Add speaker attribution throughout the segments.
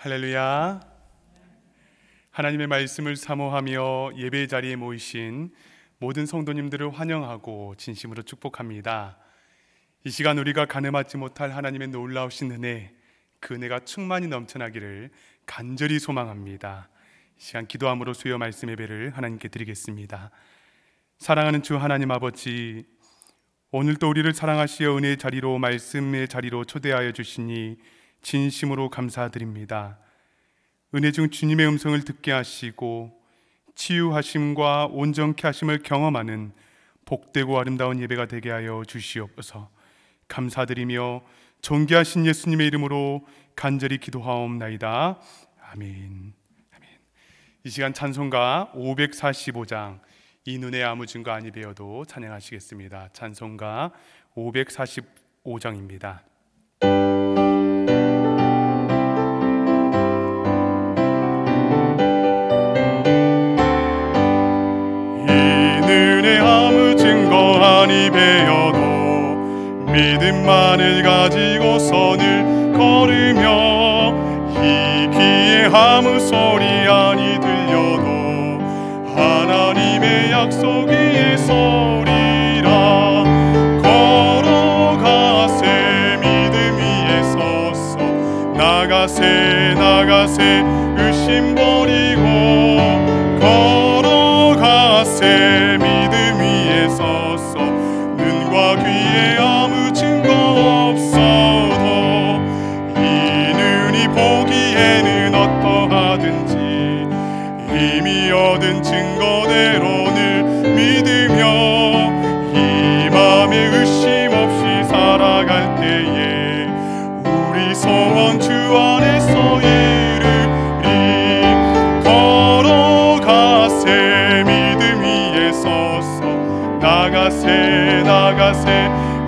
Speaker 1: 할렐루야. 하나님의 말씀을 사모하며 예배 자리에 모이신 모든 성도님들을 환영하고 진심으로 축복합니다. 이 시간 우리가 가늠하지 못할 하나님의 놀라우신 은혜, 그 은혜가 충만히 넘쳐나기를 간절히 소망합니다. 시간 기도함으로 수여 말씀 예배를 하나님께 드리겠습니다. 사랑하는 주 하나님 아버지, 오늘 또 우리를 사랑하시어 은혜의 자리로 말씀의 자리로 초대하여 주시니 진심으로 감사드립니다. 은혜 중 주님의 음성을 듣게 하시고 치유하심과 온전케 하심을 경험하는 복되고 아름다운 예배가 되게 하여 주시옵소서. 감사드리며 존귀하신 예수님의 이름으로 간절히 기도하옵나이다. 아멘. 이 시간 찬송가 545장 이 눈의 아무 증거 아니 배어도 찬양하시겠습니다. 찬송가 545장입니다.
Speaker 2: 말씀만을 가지고 선을 걸으며 이 귀에 아무 소리 아니 들려도 하나님의 약속 이 소리라 걸어가세 믿음 위에 서서 나가세 나가세 의심보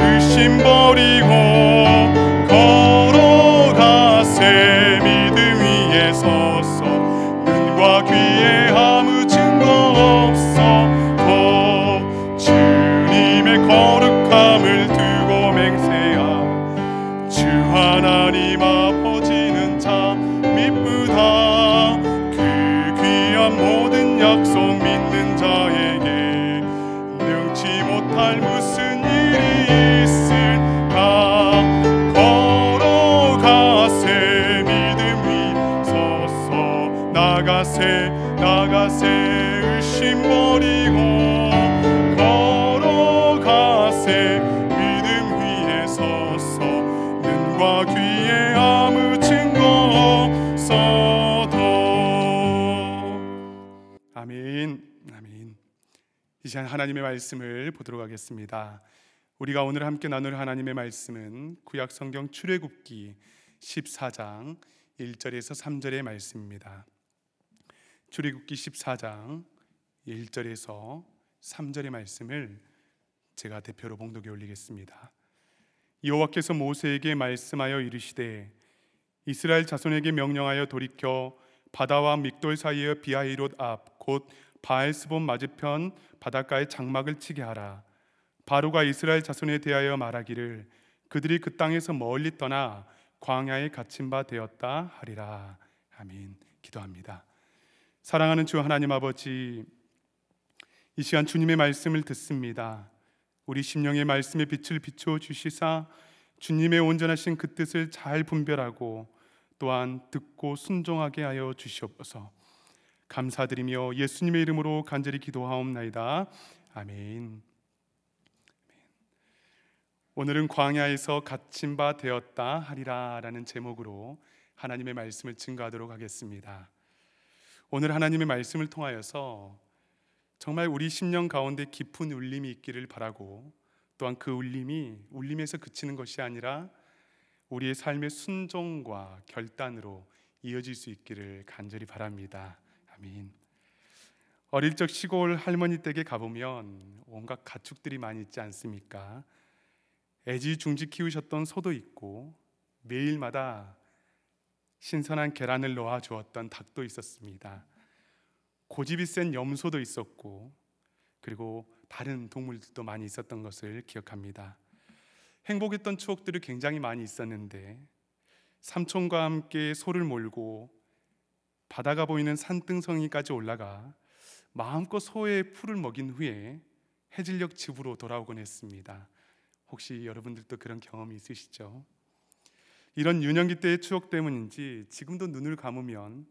Speaker 2: 의심 버리고
Speaker 1: 하나님의 말씀을 보도록 하겠습니다. 우리가 오늘 함께 나눌 하나님의 말씀은 구약 성경 출애굽기 14장 1절에서 3절의 말씀입니다. 출애굽기 14장 1절에서 3절의 말씀을 제가 대표로 봉독해 올리겠습니다. 여호와께서 모세에게 말씀하여 이르시되 이스라엘 자손에게 명령하여 돌이켜 바다와 믹돌 사이의 비하이롯 앞곧 바알스본 맞은편 바닷가에 장막을 치게 하라. 바로가 이스라엘 자손에 대하여 말하기를 그들이 그 땅에서 멀리 떠나 광야에 갇힌 바 되었다 하리라. 아멘. 기도합니다. 사랑하는 주 하나님 아버지, 이 시간 주님의 말씀을 듣습니다. 우리 심령의 말씀에 빛을 비추어 주시사 주님의 온전하신 그 뜻을 잘 분별하고 또한 듣고 순종하게 하여 주시옵소서. 감사드리며 예수님의 이름으로 간절히 기도하옵나이다. 아멘. 오늘은 광야에서 갇힌 바 되었다 하리라라는 제목으로 하나님의 말씀을 증거하도록 하겠습니다. 오늘 하나님의 말씀을 통하여서 정말 우리 1 0 가운데 깊은 울림이 있기를 바라고 또한 그 울림이 울림에서 그치는 것이 아니라 우리의 삶의 순종과 결단으로 이어질 수 있기를 간절히 바랍니다. 아민. 어릴 적 시골 할머니 댁에 가보면 온갖 가축들이 많이 있지 않습니까? 애지중지 키우셨던 소도 있고 매일마다 신선한 계란을 놓아 주었던 닭도 있었습니다. 고집이 센 염소도 있었고 그리고 다른 동물들도 많이 있었던 것을 기억합니다. 행복했던 추억들이 굉장히 많이 있었는데 삼촌과 함께 소를 몰고 바다가 보이는 산등성이까지 올라가 마음껏 소의 풀을 먹인 후에 해질녘 집으로 돌아오곤 했습니다. 혹시 여러분들도 그런 경험이 있으시죠? 이런 유년기 때의 추억 때문인지 지금도 눈을 감으면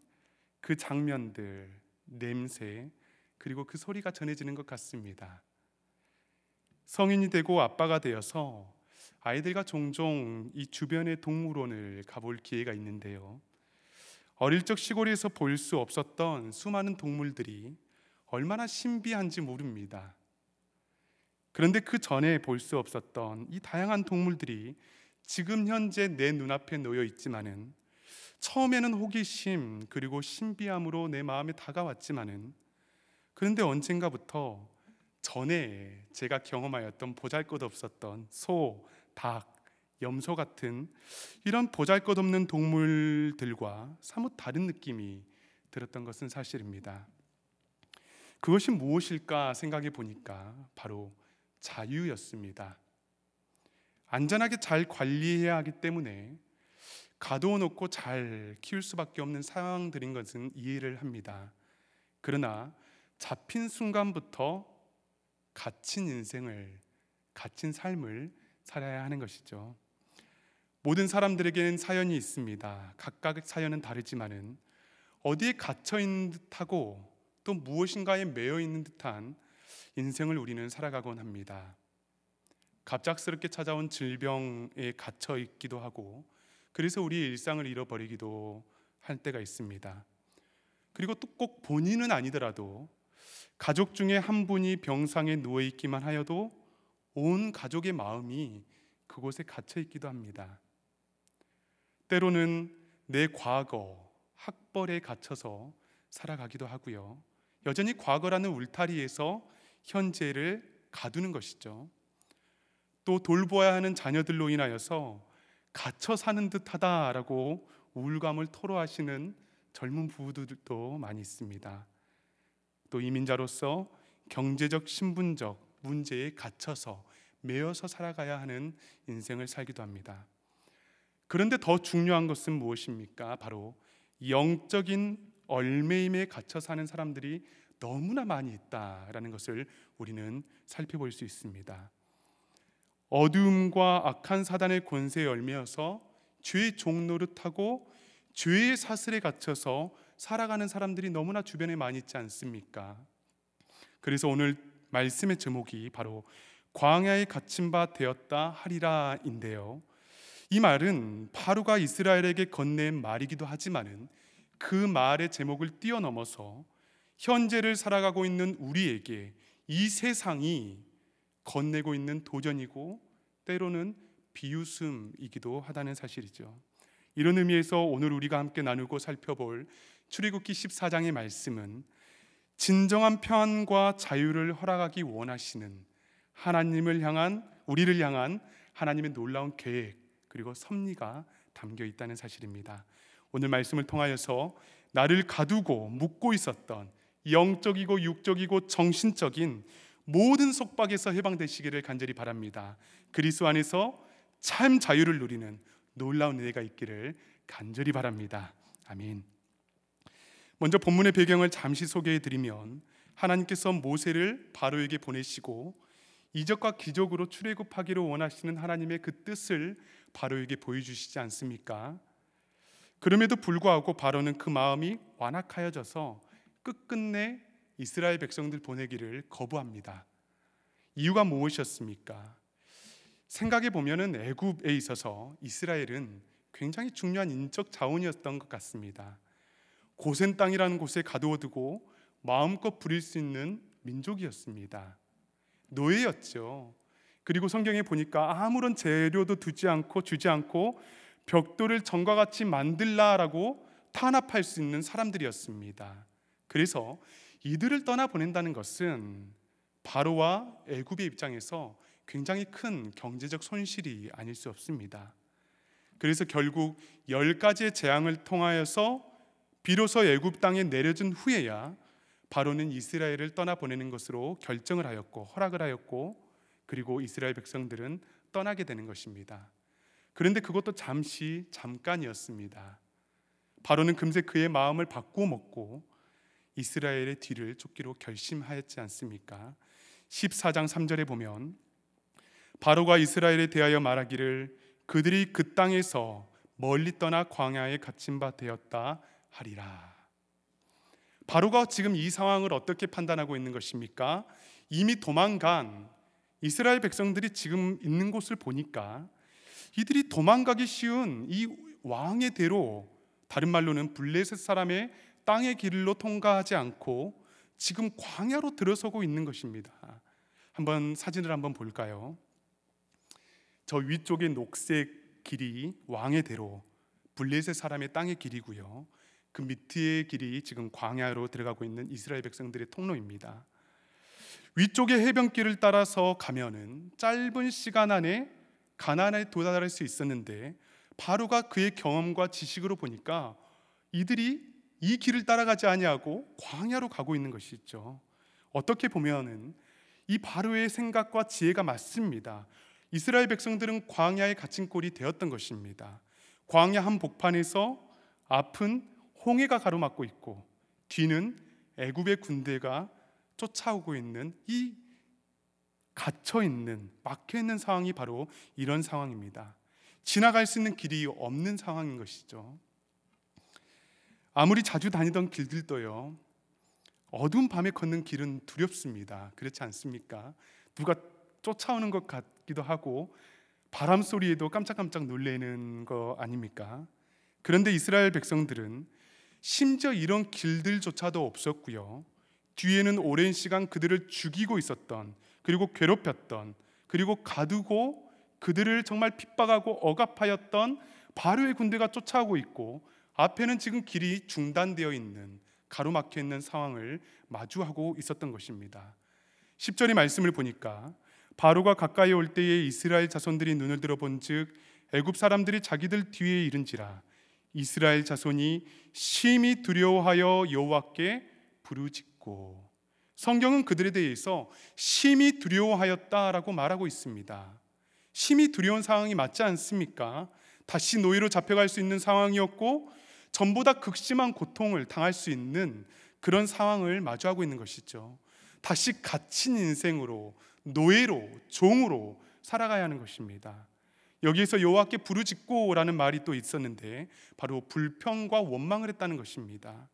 Speaker 1: 그 장면들, 냄새, 그리고 그 소리가 전해지는 것 같습니다. 성인이 되고 아빠가 되어서 아이들과 종종 이 주변의 동물원을 가볼 기회가 있는데요. 어릴 적 시골에서 볼 수 없었던 수많은 동물들이 얼마나 신비한지 모릅니다. 그런데 그 전에 볼 수 없었던 이 다양한 동물들이 지금 현재 내 눈앞에 놓여 있지만은 처음에는 호기심 그리고 신비함으로 내 마음에 다가왔지만은 그런데 언젠가부터 전에 제가 경험하였던 보잘것없었던 소, 닭, 염소 같은 이런 보잘것없는 동물들과 사뭇 다른 느낌이 들었던 것은 사실입니다. 그것이 무엇일까 생각해 보니까 바로 자유였습니다. 안전하게 잘 관리해야 하기 때문에 가둬놓고 잘 키울 수밖에 없는 상황들인 것은 이해를 합니다. 그러나 잡힌 순간부터 갇힌 인생을 갇힌 삶을 살아야 하는 것이죠. 모든 사람들에게는 사연이 있습니다. 각각 사연은 다르지만은 어디에 갇혀 있는 듯하고 또 무엇인가에 매여 있는 듯한 인생을 우리는 살아가곤 합니다. 갑작스럽게 찾아온 질병에 갇혀 있기도 하고 그래서 우리의 일상을 잃어버리기도 할 때가 있습니다. 그리고 또 꼭 본인은 아니더라도 가족 중에 한 분이 병상에 누워 있기만 하여도 온 가족의 마음이 그곳에 갇혀 있기도 합니다. 때로는 내 과거, 학벌에 갇혀서 살아가기도 하고요. 여전히 과거라는 울타리에서 현재를 가두는 것이죠. 또 돌보아야 하는 자녀들로 인하여서 갇혀 사는 듯하다라고 우울감을 토로하시는 젊은 부부들도 많이 있습니다. 또 이민자로서 경제적 신분적 문제에 갇혀서 매여서 살아가야 하는 인생을 살기도 합니다. 그런데 더 중요한 것은 무엇입니까? 바로 영적인 얼매임에 갇혀 사는 사람들이 너무나 많이 있다라는 것을 우리는 살펴볼 수 있습니다. 어두움과 악한 사단의 권세에 얼매여서 죄의 종노릇하고 죄의 사슬에 갇혀서 살아가는 사람들이 너무나 주변에 많이 있지 않습니까? 그래서 오늘 말씀의 제목이 바로 광야에 갇힌 바 되었다 하리라인데요. 이 말은 바로가 이스라엘에게 건넨 말이기도 하지만은 그 말의 제목을 뛰어넘어서 현재를 살아가고 있는 우리에게 이 세상이 건네고 있는 도전이고 때로는 비웃음이기도 하다는 사실이죠. 이런 의미에서 오늘 우리가 함께 나누고 살펴볼 출애굽기 14장의 말씀은 진정한 평안과 자유를 허락하기 원하시는 하나님을 향한 우리를 향한 하나님의 놀라운 계획 그리고 섭리가 담겨 있다는 사실입니다. 오늘 말씀을 통하여서 나를 가두고 묶고 있었던 영적이고 육적이고 정신적인 모든 속박에서 해방되시기를 간절히 바랍니다. 그리스도 안에서 참 자유를 누리는 놀라운 은혜가 있기를 간절히 바랍니다. 아멘. 먼저 본문의 배경을 잠시 소개해 드리면 하나님께서 모세를 바로에게 보내시고 이적과 기적으로 출애굽하기로 원하시는 하나님의 그 뜻을 바로에게 보여주시지 않습니까? 그럼에도 불구하고 바로는 그 마음이 완악하여져서 끝끝내 이스라엘 백성들 보내기를 거부합니다. 이유가 무엇이었습니까? 생각해 보면은 애굽에 있어서 이스라엘은 굉장히 중요한 인적 자원이었던 것 같습니다. 고센 땅이라는 곳에 가두어두고 마음껏 부릴 수 있는 민족이었습니다. 노예였죠. 그리고 성경에 보니까 아무런 재료도 두지 않고 주지 않고 벽돌을 전과 같이 만들라라고 탄압할 수 있는 사람들이었습니다. 그래서 이들을 떠나 보낸다는 것은 바로와 애굽의 입장에서 굉장히 큰 경제적 손실이 아닐 수 없습니다. 그래서 결국 열 가지의 재앙을 통하여서 비로소 애굽 땅에 내려진 후에야 바로는 이스라엘을 떠나 보내는 것으로 결정을 하였고 허락을 하였고 그리고 이스라엘 백성들은 떠나게 되는 것입니다. 그런데 그것도 잠시 잠깐이었습니다. 바로는 금세 그의 마음을 바꾸어 먹고 이스라엘의 뒤를 쫓기로 결심하였지 않습니까? 14장 3절에 보면 바로가 이스라엘에 대하여 말하기를 그들이 그 땅에서 멀리 떠나 광야에 갇힌 바 되었다 하리라. 바로가 지금 이 상황을 어떻게 판단하고 있는 것입니까? 이미 도망간 이스라엘 백성들이 지금 있는 곳을 보니까 이들이 도망가기 쉬운 이 왕의 대로 다른 말로는 블레셋 사람의 땅의 길로 통과하지 않고 지금 광야로 들어서고 있는 것입니다. 한번 사진을 한번 볼까요? 저 위쪽에 녹색 길이 왕의 대로 블레셋 사람의 땅의 길이고요. 그 밑의 길이 지금 광야로 들어가고 있는 이스라엘 백성들의 통로입니다. 위쪽의 해변길을 따라서 가면은 짧은 시간 안에 가나안에 도달할 수 있었는데 바로가 그의 경험과 지식으로 보니까 이들이 이 길을 따라가지 아니하고 광야로 가고 있는 것이 있죠. 어떻게 보면은 이 바로의 생각과 지혜가 맞습니다. 이스라엘 백성들은 광야에 갇힌 꼴이 되었던 것입니다. 광야 한 복판에서 앞은 홍해가 가로막고 있고 뒤는 애굽의 군대가 쫓아오고 있는 이 갇혀 있는 막혀 있는 상황이 바로 이런 상황입니다. 지나갈 수 있는 길이 없는 상황인 것이죠. 아무리 자주 다니던 길들도요. 어두운 밤에 걷는 길은 두렵습니다. 그렇지 않습니까? 누가 쫓아오는 것 같기도 하고 바람 소리에도 깜짝깜짝 놀래는 거 아닙니까? 그런데 이스라엘 백성들은 심지어 이런 길들조차도 없었고요. 뒤에는 오랜 시간 그들을 죽이고 있었던 그리고 괴롭혔던 그리고 가두고 그들을 정말 핍박하고 억압하였던 바로의 군대가 쫓아오고 있고 앞에는 지금 길이 중단되어 있는 가로막혀 있는 상황을 마주하고 있었던 것입니다. 10절의 말씀을 보니까 바로가 가까이 올 때에 이스라엘 자손들이 눈을 들어본즉 애굽 사람들이 자기들 뒤에 이른지라 이스라엘 자손이 심히 두려워하여 여호와께 부르짖 짓고 성경은 그들에 대해서 심히 두려워하였다라고 말하고 있습니다. 심히 두려운 상황이 맞지 않습니까? 다시 노예로 잡혀갈 수 있는 상황이었고 전보다 극심한 고통을 당할 수 있는 그런 상황을 마주하고 있는 것이죠. 다시 갇힌 인생으로 노예로 종으로 살아가야 하는 것입니다. 여기에서 여호와께 부르짖고라는 말이 또 있었는데 바로 불평과 원망을 했다는 것입니다.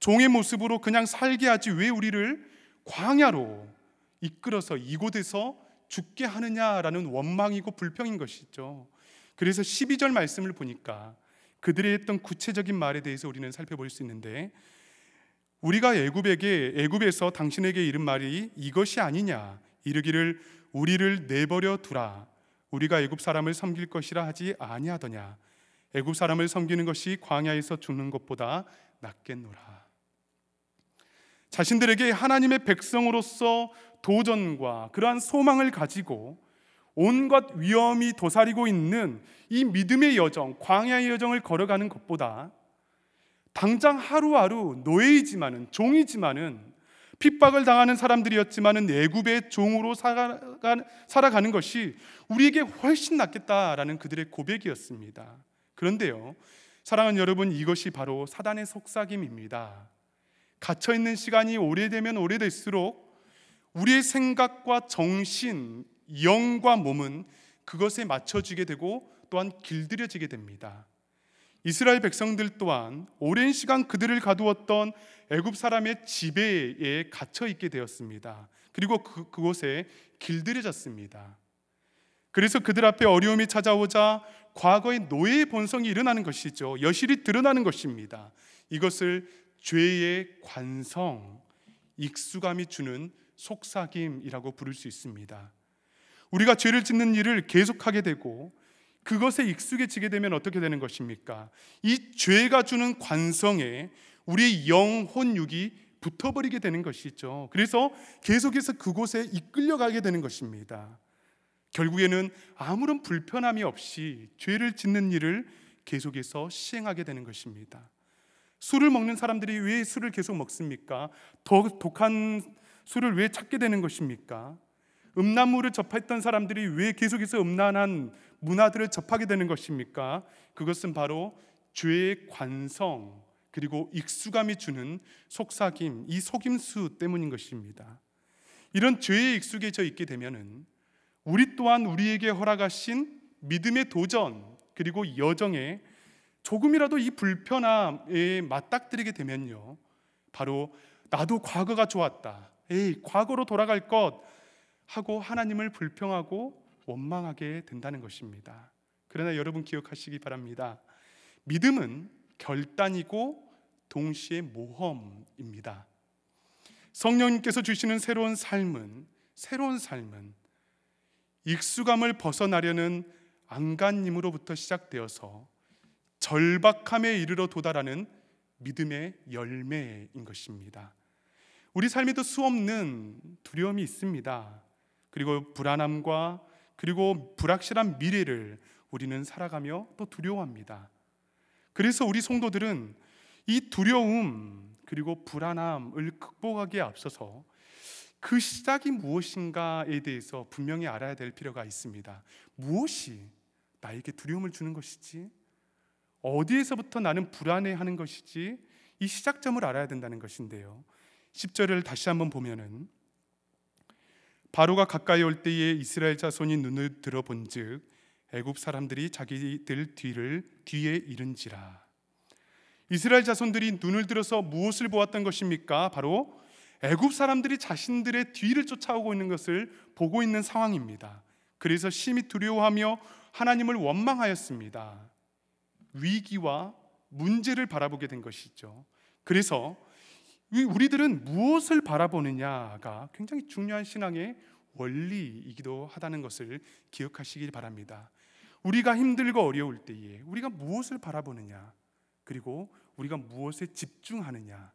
Speaker 1: 종의 모습으로 그냥 살게 하지 왜 우리를 광야로 이끌어서 이곳에서 죽게 하느냐라는 원망이고 불평인 것이죠. 그래서 12절 말씀을 보니까 그들의 했던 구체적인 말에 대해서 우리는 살펴볼 수 있는데 우리가 애굽에게 애굽에서 당신에게 이른 말이 이것이 아니냐 이르기를 우리를 내버려 두라 우리가 애굽 사람을 섬길 것이라 하지 아니하더냐 애굽 사람을 섬기는 것이 광야에서 죽는 것보다 낫겠노라 자신들에게 하나님의 백성으로서 도전과 그러한 소망을 가지고 온갖 위험이 도사리고 있는 이 믿음의 여정, 광야의 여정을 걸어가는 것보다 당장 하루하루 노예이지만은 종이지만은 핍박을 당하는 사람들이었지만은 애굽의 종으로 살아가, 는 것이 우리에게 훨씬 낫겠다라는 그들의 고백이었습니다. 그런데요, 사랑하는 여러분 이것이 바로 사단의 속삭임입니다. 갇혀 있는 시간이 오래되면 오래될수록 우리의 생각과 정신, 영과 몸은 그것에 맞춰지게 되고 또한 길들여지게 됩니다. 이스라엘 백성들 또한 오랜 시간 그들을 가두었던 애굽 사람의 지배에 갇혀 있게 되었습니다. 그리고 그, 그곳에 길들여졌습니다. 그래서 그들 앞에 어려움이 찾아오자 과거의 노예의 본성이 일어나는 것이죠. 여실히 드러나는 것입니다. 이것을 죄의 관성, 익숙함이 주는 속삭임이라고 부를 수 있습니다. 우리가 죄를 짓는 일을 계속하게 되고 그것에 익숙해지게 되면 어떻게 되는 것입니까? 이 죄가 주는 관성에 우리 영혼육이 붙어버리게 되는 것이죠. 그래서 계속해서 그곳에 이끌려가게 되는 것입니다. 결국에는 아무런 불편함이 없이 죄를 짓는 일을 계속해서 시행하게 되는 것입니다. 술을 먹는 사람들이 왜 술을 계속 먹습니까? 더 독한 술을 왜 찾게 되는 것입니까? 음란물을 접했던 사람들이 왜 계속해서 음란한 문화들을 접하게 되는 것입니까? 그것은 바로 죄의 관성 그리고 익숙함이 주는 속삭임, 이 속임수 때문인 것입니다. 이런 죄에 익숙해져 있게 되면은 우리 또한 우리에게 허락하신 믿음의 도전 그리고 여정에 조금이라도 이 불편함에 맞닥뜨리게 되면요. 바로 나도 과거가 좋았다. 에이, 과거로 돌아갈 것 하고 하나님을 불평하고 원망하게 된다는 것입니다. 그러나 여러분 기억하시기 바랍니다. 믿음은 결단이고 동시에 모험입니다. 성령님께서 주시는 새로운 삶은 새로운 삶은 익숙함을 벗어나려는 안간님으로부터 시작되어서 절박함에 이르러 도달하는 믿음의 열매인 것입니다. 우리 삶에도 수없는 두려움이 있습니다. 그리고 불안함과 그리고 불확실한 미래를 우리는 살아가며 또 두려워합니다. 그래서 우리 성도들은 이 두려움 그리고 불안함을 극복하기에 앞서서 그 시작이 무엇인가에 대해서 분명히 알아야 될 필요가 있습니다. 무엇이 나에게 두려움을 주는 것이지? 어디에서부터 나는 불안해하는 것이지 이 시작점을 알아야 된다는 것인데요. 10절을 다시 한번 보면은 바로가 가까이 올 때에 이스라엘 자손이 눈을 들어본즉 애굽 사람들이 자기들 뒤를 뒤에 이른지라 이스라엘 자손들이 눈을 들어서 무엇을 보았던 것입니까? 바로 애굽 사람들이 자신들의 뒤를 쫓아오고 있는 것을 보고 있는 상황입니다. 그래서 심히 두려워하며 하나님을 원망하였습니다. 위기와 문제를 바라보게 된 것이죠. 그래서 우리들은 무엇을 바라보느냐가 굉장히 중요한 신앙의 원리이기도 하다는 것을 기억하시길 바랍니다. 우리가 힘들고 어려울 때에 우리가 무엇을 바라보느냐, 그리고 우리가 무엇에 집중하느냐.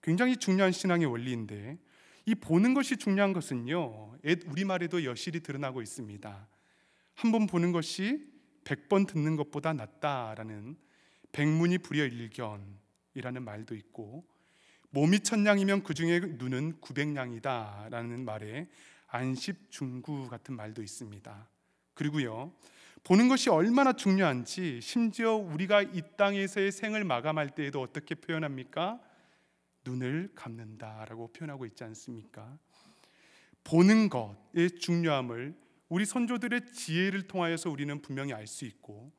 Speaker 1: 굉장히 중요한 신앙의 원리인데 이 보는 것이 중요한 것은요. 우리말에도 여실히 드러나고 있습니다. 한번 보는 것이 백번 듣는 것보다 낫다라는 백문이 불여 일견이라는 말도 있고 몸이 천냥이면 그 중에 눈은 구백냥이다라는 말에 안십중구 같은 말도 있습니다. 그리고요. 보는 것이 얼마나 중요한지 심지어 우리가 이 땅에서의 생을 마감할 때에도 어떻게 표현합니까? 눈을 감는다라고 표현하고 있지 않습니까? 보는 것의 중요함을 우리 선조들의 지혜를 통하여서 우리는 분명히 알 수 있고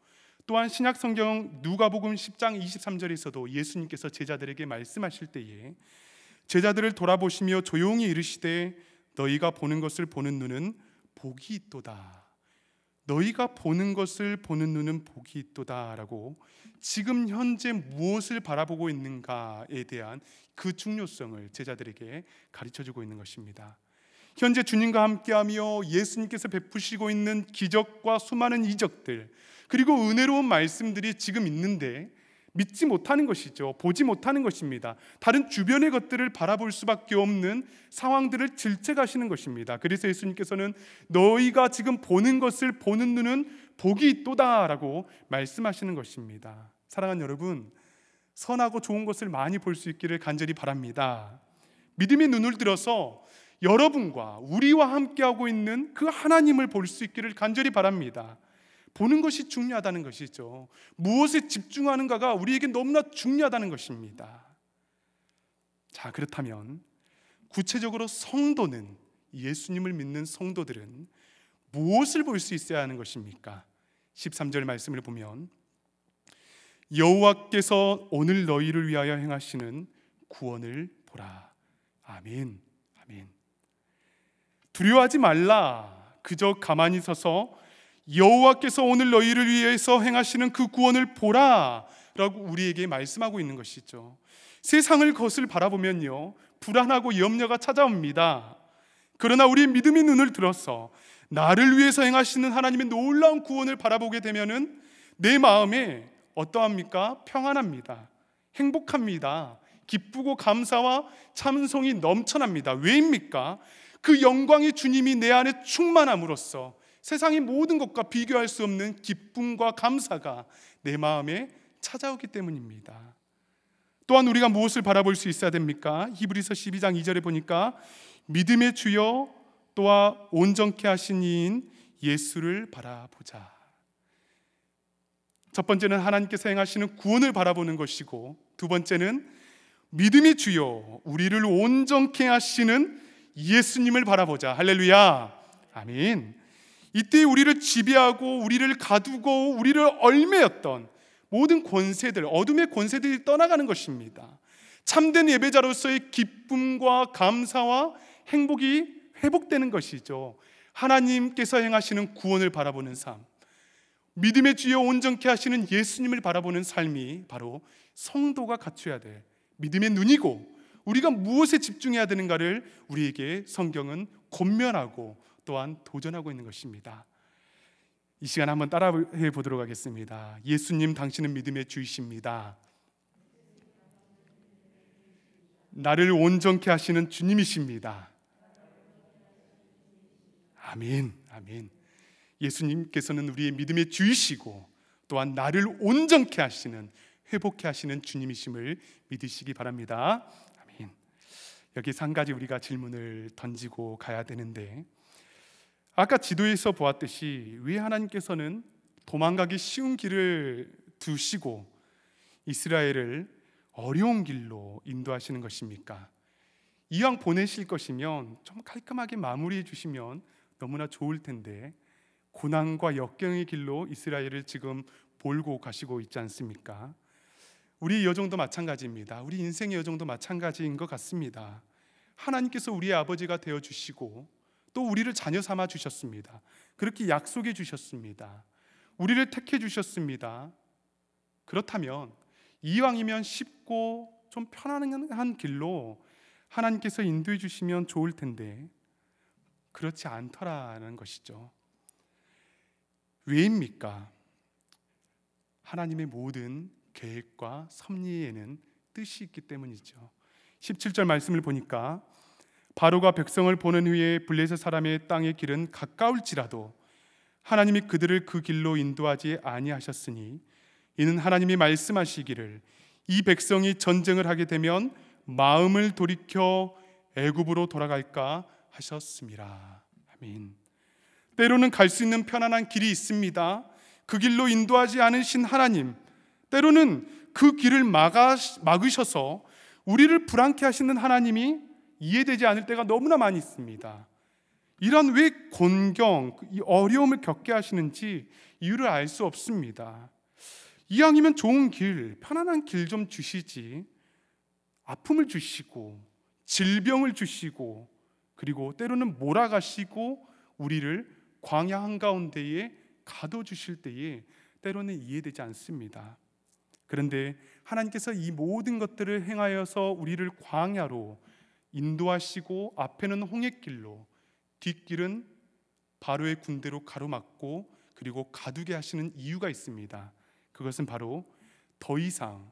Speaker 1: 또한 신약 성경 누가복음 10장 23절에서도 예수님께서 제자들에게 말씀하실 때에 제자들을 돌아보시며 조용히 이르시되 너희가 보는 것을 보는 눈은 복이 있도다. 너희가 보는 것을 보는 눈은 복이 있도다라고 지금 현재 무엇을 바라보고 있는가에 대한 그 중요성을 제자들에게 가르쳐 주고 있는 것입니다. 현재 주님과 함께하며 예수님께서 베푸시고 있는 기적과 수많은 이적들 그리고 은혜로운 말씀들이 지금 있는데 믿지 못하는 것이죠. 보지 못하는 것입니다. 다른 주변의 것들을 바라볼 수밖에 없는 상황들을 질책하시는 것입니다. 그래서 예수님께서는 너희가 지금 보는 것을 보는 눈은 복이 또다라고 말씀하시는 것입니다. 사랑하는 여러분, 선하고 좋은 것을 많이 볼 수 있기를 간절히 바랍니다. 믿음의 눈을 들어서 여러분과 우리와 함께하고 있는 그 하나님을 볼 수 있기를 간절히 바랍니다. 보는 것이 중요하다는 것이죠. 무엇에 집중하는가가 우리에게 너무나 중요하다는 것입니다. 자, 그렇다면 구체적으로 성도는 예수님을 믿는 성도들은 무엇을 볼 수 있어야 하는 것입니까? 13절 말씀을 보면 여호와께서 오늘 너희를 위하여 행하시는 구원을 보라. 아멘. 아멘. 두려워하지 말라. 그저 가만히 서서 여호와께서 오늘 너희를 위해서 행하시는 그 구원을 보라라고 우리에게 말씀하고 있는 것이죠. 세상을 것을 바라보면요. 불안하고 염려가 찾아옵니다. 그러나 우리의 믿음의 눈을 들어서 나를 위해서 행하시는 하나님의 놀라운 구원을 바라보게 되면은 내 마음에 어떠합니까? 평안합니다. 행복합니다. 기쁘고 감사와 참성이 넘쳐납니다. 왜입니까? 그 영광이 주님이 내 안에 충만함으로써 세상의 모든 것과 비교할 수 없는 기쁨과 감사가 내 마음에 찾아오기 때문입니다. 또한 우리가 무엇을 바라볼 수 있어야 됩니까? 히브리서 12장 2절에 보니까 믿음의 주여 또한 온전케 하신 이인 예수를 바라보자. 첫 번째는 하나님께서 행하시는 구원을 바라보는 것이고 두 번째는 믿음의 주여 우리를 온전케 하시는 예수님을 바라보자. 할렐루야. 아멘. 이때 우리를 지배하고 우리를 가두고 우리를 얼매였던 모든 권세들, 어둠의 권세들이 떠나가는 것입니다. 참된 예배자로서의 기쁨과 감사와 행복이 회복되는 것이죠. 하나님께서 행하시는 구원을 바라보는 삶. 믿음의 주여 온전케 하시는 예수님을 바라보는 삶이 바로 성도가 갖춰야 될 믿음의 눈이고 우리가 무엇에 집중해야 되는가를 우리에게 성경은 곤면하고 또한 도전하고 있는 것입니다. 이 시간 한번 따라해 보도록 하겠습니다. 예수님 당신은 믿음의 주이십니다. 나를 온전케 하시는 주님이십니다. 아멘. 아멘. 예수님께서는 우리의 믿음의 주이시고 또한 나를 온전케 하시는 회복케 하시는 주님이심을 믿으시기 바랍니다. 여기서 한 가지 우리가 질문을 던지고 가야 되는데 아까 지도에서 보았듯이 왜 하나님께서는 도망가기 쉬운 길을 두시고 이스라엘을 어려운 길로 인도하시는 것입니까? 이왕 보내실 것이면 좀 깔끔하게 마무리해 주시면 너무나 좋을 텐데 고난과 역경의 길로 이스라엘을 지금 몰고 가시고 있지 않습니까? 우리 여정도 마찬가지입니다. 우리 인생의 여정도 마찬가지인 것 같습니다. 하나님께서 우리의 아버지가 되어 주시고 또 우리를 자녀 삼아 주셨습니다. 그렇게 약속해 주셨습니다. 우리를 택해 주셨습니다. 그렇다면 이왕이면 쉽고 좀 편안한 길로 하나님께서 인도해 주시면 좋을 텐데 그렇지 않더라는 것이죠. 왜입니까? 하나님의 모든 계획과 섭리에는 뜻이 있기 때문이죠. 17절 말씀을 보니까 바로가 백성을 보는 후에 블레셋 사람의 땅의 길은 가까울지라도 하나님이 그들을 그 길로 인도하지 아니하셨으니 이는 하나님이 말씀하시기를 이 백성이 전쟁을 하게 되면 마음을 돌이켜 애굽으로 돌아갈까 하셨습니다. 아멘. 때로는 갈 수 있는 편안한 길이 있습니다. 그 길로 인도하지 않으신 하나님, 때로는 그 길을 막아, 막으셔서 우리를 불안케 하시는 하나님이 이해되지 않을 때가 너무나 많이 있습니다. 이런 왜 곤경, 이 어려움을 겪게 하시는지 이유를 알 수 없습니다. 이왕이면 좋은 길, 편안한 길 좀 주시지. 아픔을 주시고, 질병을 주시고, 그리고 때로는 몰아가시고, 우리를 광야 한가운데에 가둬주실 때에 때로는 이해되지 않습니다. 그런데 하나님께서 이 모든 것들을 행하여서 우리를 광야로 인도하시고 앞에는 홍해길로 뒷길은 바로의 군대로 가로막고 그리고 가두게 하시는 이유가 있습니다. 그것은 바로 더 이상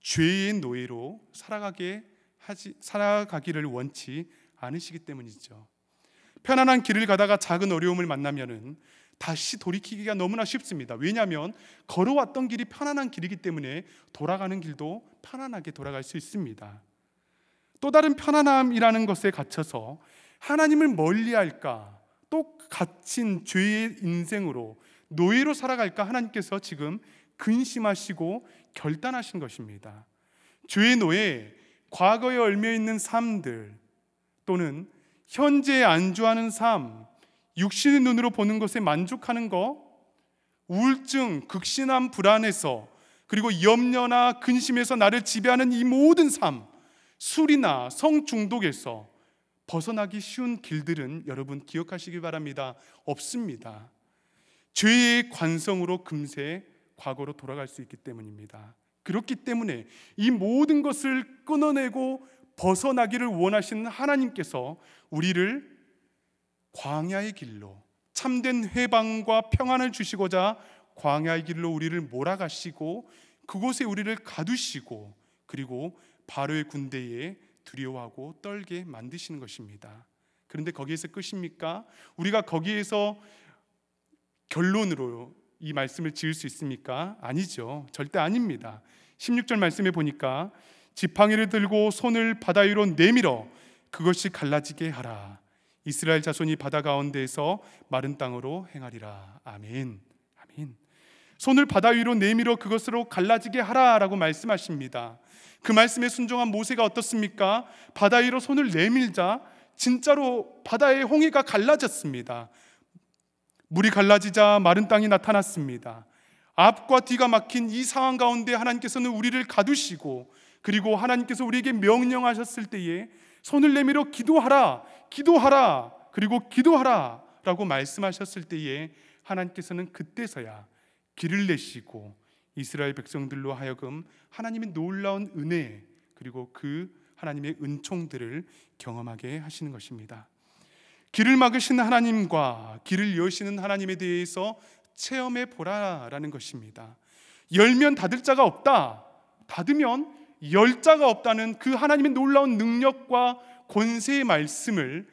Speaker 1: 죄의 노예로 살아가게 하지 살아가기를 원치 않으시기 때문이죠. 편안한 길을 가다가 작은 어려움을 만나면은 다시 돌이키기가 너무나 쉽습니다. 왜냐하면 걸어왔던 길이 편안한 길이기 때문에 돌아가는 길도 편안하게 돌아갈 수 있습니다. 또 다른 편안함이라는 것에 갇혀서 하나님을 멀리할까 또 갇힌 죄의 인생으로 노예로 살아갈까 하나님께서 지금 근심하시고 결단하신 것입니다. 죄의 노예, 과거에 얽매 있는 삶들 또는 현재 안주하는 삶, 육신의 눈으로 보는 것에 만족하는 것, 우울증, 극신한 불안에서 그리고 염려나 근심에서 나를 지배하는 이 모든 삶, 술이나 성 중독에서 벗어나기 쉬운 길들은 여러분 기억하시기 바랍니다. 없습니다. 죄의 관성으로 금세 과거로 돌아갈 수 있기 때문입니다. 그렇기 때문에 이 모든 것을 끊어내고 벗어나기를 원하시는 하나님께서 우리를 광야의 길로 참된 회방과 평안을 주시고자 광야의 길로 우리를 몰아가시고 그곳에 우리를 가두시고 그리고 바로의 군대에 두려워하고 떨게 만드시는 것입니다. 그런데 거기에서 끝입니까? 우리가 거기에서 결론으로 이 말씀을 지을 수 있습니까? 아니죠. 절대 아닙니다. 16절 말씀에 보니까 지팡이를 들고 손을 바다 위로 내밀어 그것이 갈라지게 하라. 이스라엘 자손이 바다 가운데에서 마른 땅으로 행하리라. 아멘. 아멘. 손을 바다 위로 내밀어 그것으로 갈라지게 하라라고 말씀하십니다. 그 말씀에 순종한 모세가 어떻습니까? 바다 위로 손을 내밀자 진짜로 바다의 홍해가 갈라졌습니다. 물이 갈라지자 마른 땅이 나타났습니다. 앞과 뒤가 막힌 이 상황 가운데 하나님께서는 우리를 가두시고 그리고 하나님께서 우리에게 명령하셨을 때에 손을 내밀어 기도하라, 기도하라, 그리고 기도하라 라고 말씀하셨을 때에 하나님께서는 그때서야 길을 내시고 이스라엘 백성들로 하여금 하나님의 놀라운 은혜 그리고 그 하나님의 은총들을 경험하게 하시는 것입니다. 길을 막으신 하나님과 길을 여시는 하나님에 대해서 체험해 보라라는 것입니다. 열면 닫을 자가 없다. 닫으면 열자가 없다는 그 하나님의 놀라운 능력과 권세의 말씀을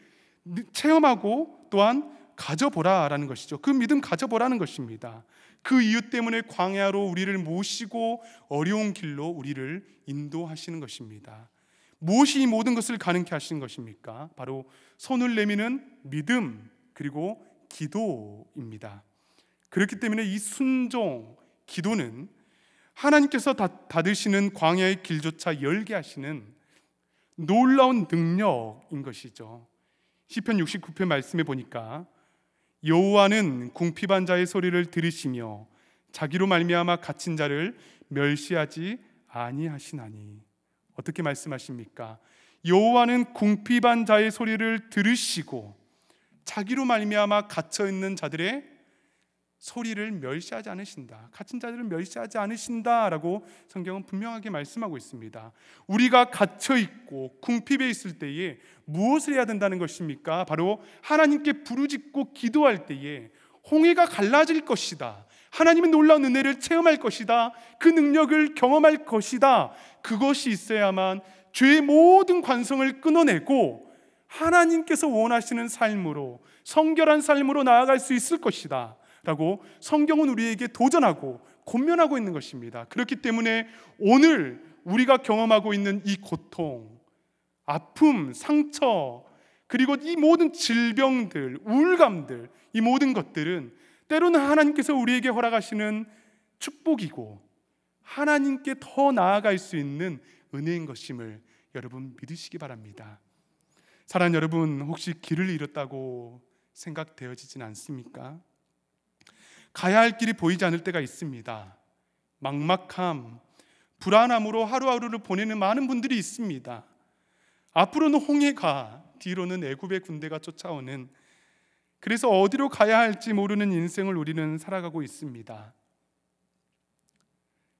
Speaker 1: 체험하고 또한 가져보라라는 것이죠. 그 믿음 가져보라는 것입니다. 그 이유 때문에 광야로 우리를 모시고 어려운 길로 우리를 인도하시는 것입니다. 무엇이 이 모든 것을 가능케 하신 것입니까? 바로 손을 내미는 믿음 그리고 기도입니다. 그렇기 때문에 이 순종 기도는 하나님께서 닫으시는 광야의 길조차 열게 하시는 놀라운 능력인 것이죠. 시편 69편 말씀에 보니까 여호와는 궁핍한 자의 소리를 들으시며 자기로 말미암아 갇힌 자를 멸시하지 아니하시나니 어떻게 말씀하십니까? 여호와는 궁핍한 자의 소리를 들으시고 자기로 말미암아 갇혀 있는 자들의 소리를 멸시하지 않으신다. 갇힌 자들을 멸시하지 않으신다라고 성경은 분명하게 말씀하고 있습니다. 우리가 갇혀 있고 궁핍에 있을 때에 무엇을 해야 된다는 것입니까? 바로 하나님께 부르짖고 기도할 때에 홍해가 갈라질 것이다. 하나님의 놀라운 은혜를 체험할 것이다. 그 능력을 경험할 것이다. 그것이 있어야만 죄의 모든 관성을 끊어내고 하나님께서 원하시는 삶으로 성결한 삶으로 나아갈 수 있을 것이다. 라고 성경은 우리에게 도전하고 곤면하고 있는 것입니다. 그렇기 때문에 오늘 우리가 경험하고 있는 이 고통, 아픔, 상처, 그리고 이 모든 질병들, 우울감들, 이 모든 것들은 때로는 하나님께서 우리에게 허락하시는 축복이고 하나님께 더 나아갈 수 있는 은혜인 것임을 여러분 믿으시기 바랍니다. 사랑 여러분, 혹시 길을 잃었다고 생각되어지진 않습니까? 가야 할 길이 보이지 않을 때가 있습니다. 막막함, 불안함으로 하루하루를 보내는 많은 분들이 있습니다. 앞으로는 홍해가, 뒤로는 애굽의 군대가 쫓아오는 그래서 어디로 가야 할지 모르는 인생을 우리는 살아가고 있습니다.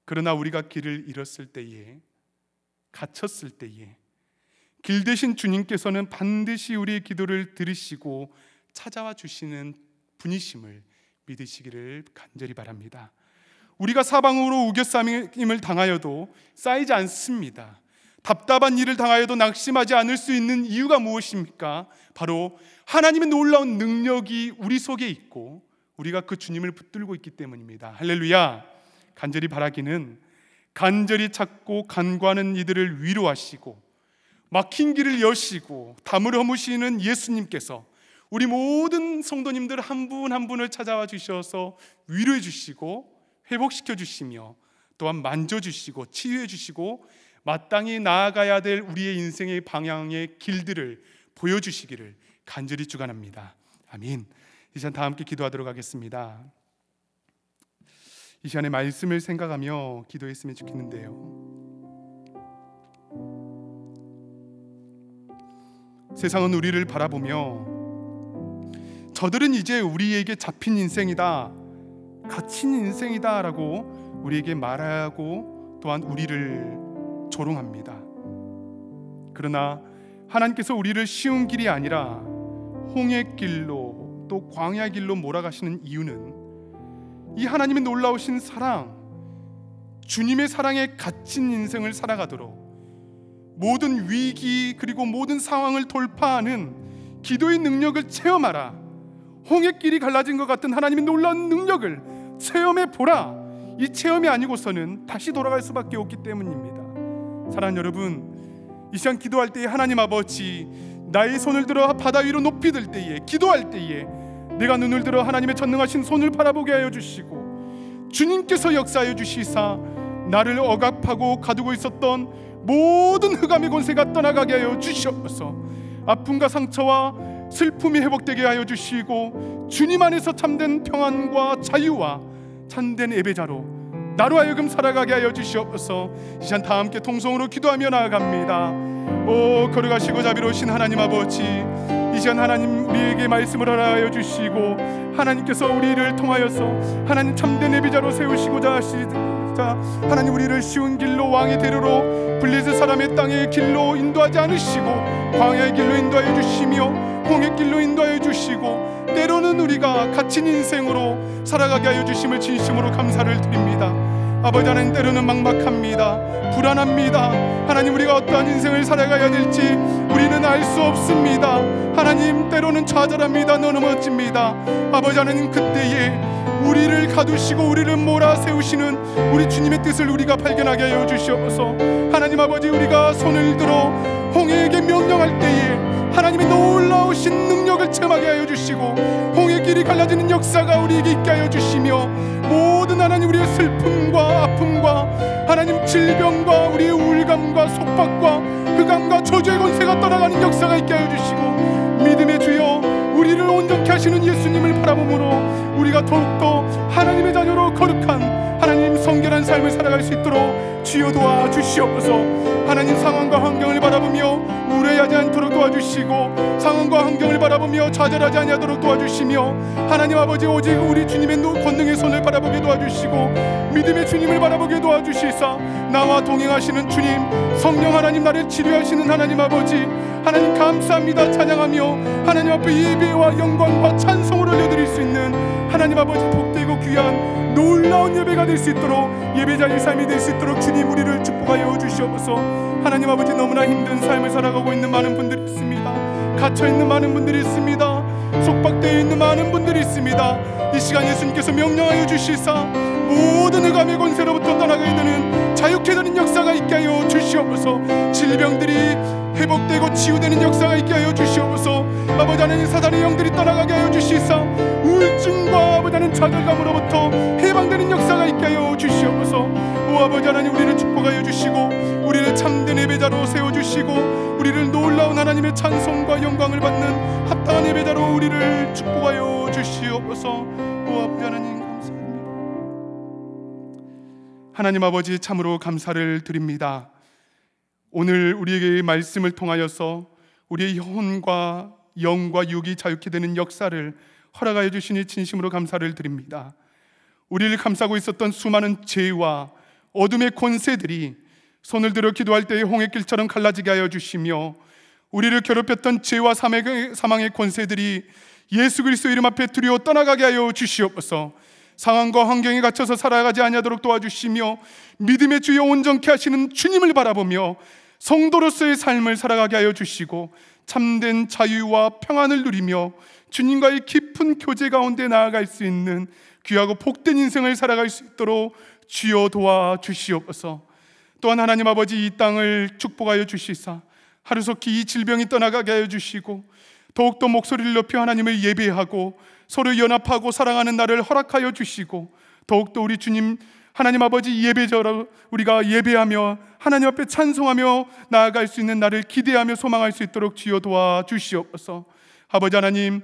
Speaker 1: 그러나 우리가 길을 잃었을 때에 갇혔을 때에 길 대신 주님께서는 반드시 우리의 기도를 들으시고 찾아와 주시는 분이심을 믿으시기를 간절히 바랍니다. 우리가 사방으로 우겨싸임을 당하여도 쌓이지 않습니다. 답답한 일을 당하여도 낙심하지 않을 수 있는 이유가 무엇입니까? 바로 하나님의 놀라운 능력이 우리 속에 있고 우리가 그 주님을 붙들고 있기 때문입니다. 할렐루야. 간절히 바라기는 간절히 찾고 간구하는 이들을 위로하시고 막힌 길을 여시고 담을 허무시는 예수님께서 우리 모든 성도님들 한 분 한 분을 찾아와 주셔서 위로해 주시고 회복시켜 주시며 또한 만져 주시고 치유해 주시고 마땅히 나아가야 될 우리의 인생의 방향의 길들을 보여 주시기를 간절히 주관합니다. 아멘. 이 시간 다 함께 기도하도록 하겠습니다. 이 시간에 말씀을 생각하며 기도했으면 좋겠는데요. 세상은 우리를 바라보며 저들은 이제 우리에게 잡힌 인생이다. 갇힌 인생이다라고 우리에게 말하고 또한 우리를 조롱합니다. 그러나 하나님께서 우리를 쉬운 길이 아니라 홍해 길로 또 광야 길로 몰아가시는 이유는 이 하나님의 놀라우신 사랑, 주님의 사랑에 갇힌 인생을 살아가도록 모든 위기 그리고 모든 상황을 돌파하는 기도의 능력을 체험하라. 홍해길이 갈라진 것 같은 하나님의 놀라운 능력을 체험해 보라. 이 체험이 아니고서는 다시 돌아갈 수밖에 없기 때문입니다. 사랑 여러분, 이 시간 기도할 때에 하나님 아버지 나의 손을 들어 바다 위로 높이 들 때에 기도할 때에 내가 눈을 들어 하나님의 전능하신 손을 바라보게 하여 주시고 주님께서 역사하여 주시사 나를 억압하고 가두고 있었던 모든 흑암의 권세가 떠나가게 하여 주시옵소서 아픔과 상처와 슬픔이 회복되게 하여 주시고 주님 안에서 참된 평안과 자유와 참된 예배자로 나로 하여금 살아가게 하여 주시옵소서 이시다 함께 통성으로 기도하며 나아갑니다 오 걸어가시고 자비로우신 하나님 아버지 이시 하나님 우리에게 말씀을 하여 주시고 하나님께서 우리를 통하여서 하나님 참된 예배자로 세우시고자 하시는 주옵나이다 하나님 우리를 쉬운 길로 왕의 대로로 블리즈 사람의 땅의 길로 인도하지 않으시고 광야의 길로 인도하여 주시며 공의 길로 인도하여 주시고 때로는 우리가 갇힌 인생으로 살아가게 하여 주심을 진심으로 감사를 드립니다 아버지 하나님 때로는 막막합니다 불안합니다 하나님 우리가 어떠한 인생을 살아가야 될지 우리는 알 수 없습니다 하나님 때로는 좌절합니다 너넘멋집니다 아버지 하나님 그때에 우리를 가두시고 우리를 몰아세우시는 우리 주님의 뜻을 우리가 발견하게 하여 주시옵소서 하나님 아버지 우리가 손을 들어 홍해에게 명령할 때에 하나님의 놀라우신 능력을 체험하게 하여 주시고 홍해 길이 갈라지는 역사가 우리에게 있게 하여 주시며 모든 그런 하나님 우리의 슬픔과 아픔과 하나님 질병과 우리의 우울감과 속박과 흑암과 저주의 권세가 떠나가는 역사가 있게 하여 주시고 믿음의 주여 우리를 온전케 하시는 예수님을 바라보므로 우리가 더욱더 하나님의 자녀로 거룩한 하나님 성결한 삶을 살아갈 수 있도록 주여 도와 주시옵소서 하나님 상황과 환경을 바라보며 무례하지 않도록 도와주시고 상황과 환경을 바라보며 좌절하지 아니하도록 도와주시며 하나님 아버지 오직 우리 주님의 권능의 손을 바라보게 도와주시고 믿음의 주님을 바라보게 도와주시사 나와 동행하시는 주님 성령 하나님 나를 치료하시는 하나님 아버지 하나님 감사합니다 찬양하며 하나님 앞에 예배와 영광과 찬송을 올려드릴 수 있는 하나님 아버지 복되고 귀한 놀라운 예배가 될 수 있도록 예배자의 삶이 될 수 있도록 주님 우리를 축복하여 주시옵소서 하나님 아버지 너무나 힘든 삶을 살아가고 바라보고 있는 많은 분들이 있습니다. 갇혀 있는 많은 분들이 있습니다. 속박되어 있는 많은 분들이 있습니다. 이 시간 예수님께서 명령하여 주시사 모든 흑암의 권세로부터 떠나게 되는 자유케 되는 역사가 있게 하여 주시옵소서. 질병들이 회복되고 치유되는 역사가 있게 하여 주시옵소서. 아버지 하나님 사단의 영들이 떠나가게 하여 주시사 우울증과 아버지 하나 좌절감으로부터 해방되는 역사가 있게 하여 주시옵소서 오 아버지 하나님 우리를 축복하여 주시고 우리를 참된 예배자로 세워주시고 우리를 놀라운 하나님의 찬송과 영광을 받는 합당한 예배자로 우리를 축복하여 주시옵소서 오 아버지 하나님 감사합니다 하나님 아버지 참으로 감사를 드립니다 오늘 우리에게 말씀을 통하여서 우리의 혼과 영과 육이 자유케 되는 역사를 허락하여 주시니 진심으로 감사를 드립니다. 우리를 감싸고 있었던 수많은 죄와 어둠의 권세들이 손을 들어 기도할 때의 홍해길처럼 갈라지게 하여 주시며 우리를 괴롭혔던 죄와 사망의 권세들이 예수 그리스도 이름 앞에 두려워 떠나가게 하여 주시옵소서. 상황과 환경에 갇혀서 살아가지 아니하도록 도와주시며 믿음의 주여 온전케 하시는 주님을 바라보며 성도로서의 삶을 살아가게 하여 주시고 참된 자유와 평안을 누리며 주님과의 깊은 교제 가운데 나아갈 수 있는 귀하고 복된 인생을 살아갈 수 있도록 주여 도와 주시옵소서. 또한 하나님 아버지 이 땅을 축복하여 주시사 하루속히 이 질병이 떠나가게 하여 주시고 더욱더 목소리를 높여 하나님을 예배하고 서로 연합하고 사랑하는 나를 허락하여 주시고 더욱더 우리 주님 하나님 아버지 예배자로 우리가 예배하며 하나님 앞에 찬송하며 나아갈 수 있는 나를 기대하며 소망할 수 있도록 주여 도와 주시옵소서. 아버지 하나님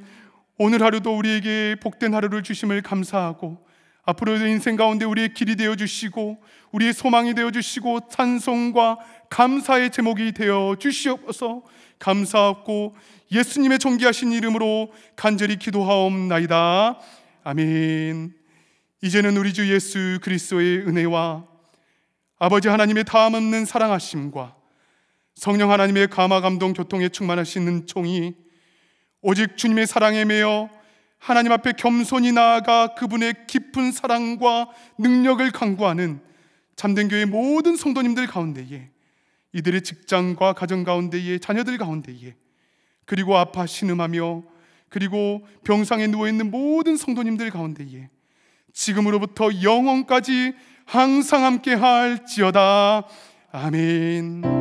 Speaker 1: 오늘 하루도 우리에게 복된 하루를 주심을 감사하고 앞으로의 인생 가운데 우리의 길이 되어 주시고 우리의 소망이 되어 주시고 찬송과 감사의 제목이 되어 주시옵소서 감사하고 예수님의 존귀하신 이름으로 간절히 기도하옵나이다 아멘 이제는 우리 주 예수 그리스도의 은혜와 아버지 하나님의 다함없는 사랑하심과 성령 하나님의 감화 감동 교통에 충만하시는총이 오직 주님의 사랑에 매여 하나님 앞에 겸손히 나아가 그분의 깊은 사랑과 능력을 강구하는 참된 교회 모든 성도님들 가운데에 이들의 직장과 가정 가운데에 자녀들 가운데에 그리고 아파 신음하며 그리고 병상에 누워 있는 모든 성도님들 가운데에 지금으로부터 영원까지 항상 함께 할지어다 아멘.